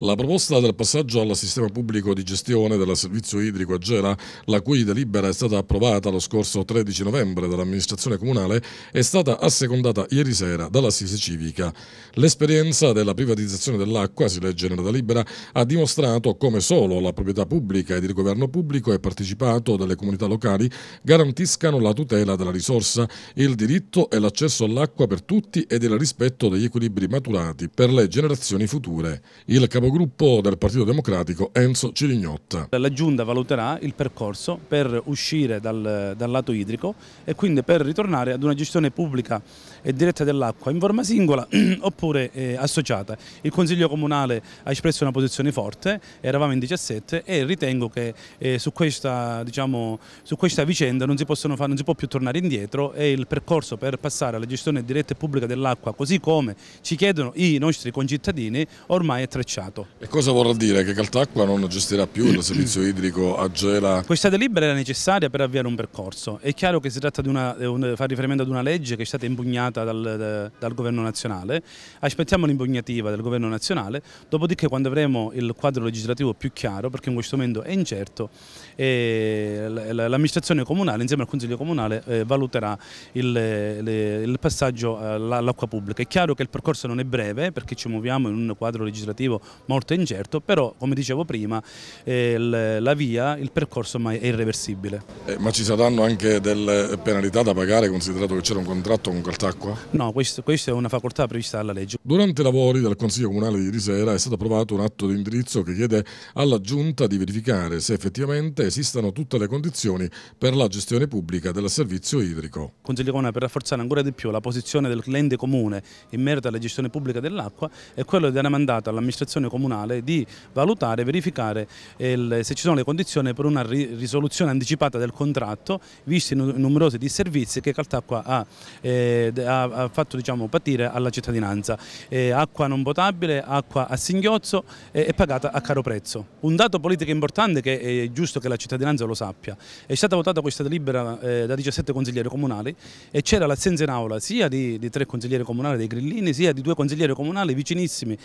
La proposta del passaggio al sistema pubblico di gestione del servizio idrico a Gela, la cui delibera è stata approvata lo scorso 13 novembre dall'amministrazione comunale, è stata assecondata ieri sera dall'assise civica. L'esperienza della privatizzazione dell'acqua, si legge nella delibera, ha dimostrato come solo la proprietà pubblica ed il governo pubblico e partecipato delle comunità locali garantiscano la tutela della risorsa, il diritto e l'accesso all'acqua per tutti ed il rispetto degli equilibri maturati per le generazioni future. Il capo capogruppo del Partito Democratico Enzo Cirignotta. La Giunta valuterà il percorso per uscire dal, dal lato idrico e quindi per ritornare ad una gestione pubblica e diretta dell'acqua in forma singola oppure eh, associata. Il Consiglio Comunale ha espresso una posizione forte, eravamo in 17 e ritengo che eh, su, questa, diciamo, su, questa, vicenda non si, fare, non si può più tornare indietro e il percorso per passare alla gestione diretta e pubblica dell'acqua così come ci chiedono i nostri concittadini ormai è tracciato mercato. E cosa vorrà dire? Che Caltacqua non gestirà più il servizio idrico a Gela? Questa delibera era necessaria per avviare un percorso. È chiaro che si tratta di una, eh, un, fa riferimento ad una legge che è stata impugnata dal, eh, dal governo nazionale. Aspettiamo l'impugnativa del governo nazionale, dopodiché quando avremo il quadro legislativo più chiaro, perché in questo momento è incerto, eh, l'amministrazione comunale insieme al Consiglio Comunale valuterà il, il passaggio all'acqua pubblica. È chiaro che il percorso non è breve perché ci muoviamo in un quadro legislativo molto incerto, però come dicevo prima eh, la via, il percorso è irreversibile. Eh, ma ci saranno anche delle penalità da pagare considerato che c'era un contratto con Caltacqua? No, questa è una facoltà prevista dalla legge. Durante i lavori del Consiglio Comunale di Risera è stato approvato un atto di indirizzo che chiede alla Giunta di verificare se effettivamente esistano tutte le condizioni per la gestione pubblica del servizio idrico. Consiglio Comunale per rafforzare ancora di più la posizione del dell'ente comune in merito alla gestione pubblica dell'acqua è quello di dare mandato all'amministrazione comunale comunale di valutare e verificare eh, il, se ci sono le condizioni per una risoluzione anticipata del contratto, visti i numerosi disservizi che Caltacqua ha, eh, ha fatto diciamo, patire alla cittadinanza. Eh, acqua non potabile, acqua a singhiozzo eh, e eh, pagata a caro prezzo. Un dato politico importante che è giusto che la cittadinanza lo sappia, è stata votata questa delibera eh, da 17 consiglieri comunali e c'era l'assenza in aula sia di, di, tre consiglieri comunali dei Grillini, sia di due consiglieri comunali vicinissimi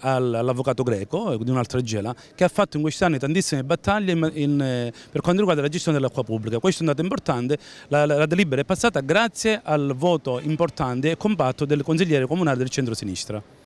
alla all'avvocato greco eh, di un'altra Gela che ha fatto in questi anni tantissime battaglie in, in, eh, per quanto riguarda la gestione dell'acqua pubblica. Questo è un dato importante, la, la, la, delibera è passata grazie al voto importante e compatto del consigliere comunale del centro-sinistra.